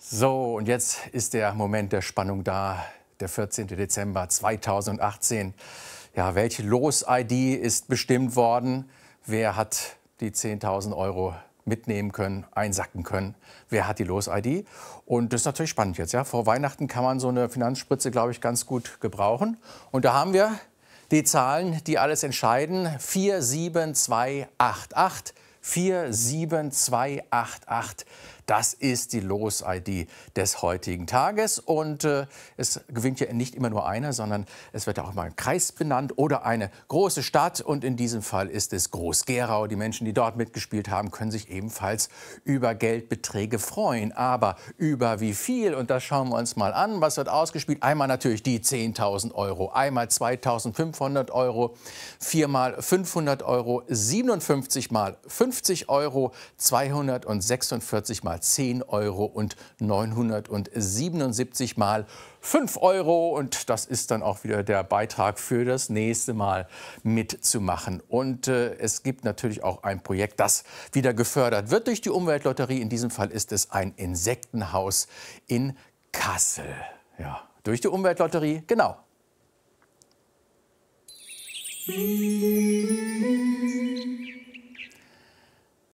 So, und jetzt ist der Moment der Spannung da, der 14. Dezember 2018. Ja, welche Los-ID ist bestimmt worden? Wer hat die 10.000 Euro mitnehmen können, einsacken können? Wer hat die Los-ID? Und das ist natürlich spannend jetzt. Ja? Vor Weihnachten kann man so eine Finanzspritze, glaube ich, ganz gut gebrauchen. Und da haben wir die Zahlen, die alles entscheiden. 47288. 47288. Das ist die Los-ID des heutigen Tages. Und äh, es gewinnt ja nicht immer nur einer, sondern es wird ja auch mal ein Kreis benannt oder eine große Stadt. Und in diesem Fall ist es Groß-Gerau. Die Menschen, die dort mitgespielt haben, können sich ebenfalls über Geldbeträge freuen. Aber über wie viel? Und das schauen wir uns mal an. Was wird ausgespielt? Einmal natürlich die 10.000 Euro, einmal 2.500 Euro, viermal 500 Euro, 57 mal 50 Euro, 246 mal 10 Euro und 977 mal 5 Euro. Und das ist dann auch wieder der Beitrag für das nächste Mal mitzumachen. Und äh, es gibt natürlich auch ein Projekt, das wieder gefördert wird durch die Umweltlotterie. In diesem Fall ist es ein Insektenhaus in Kassel. Ja, durch die Umweltlotterie, genau. Musik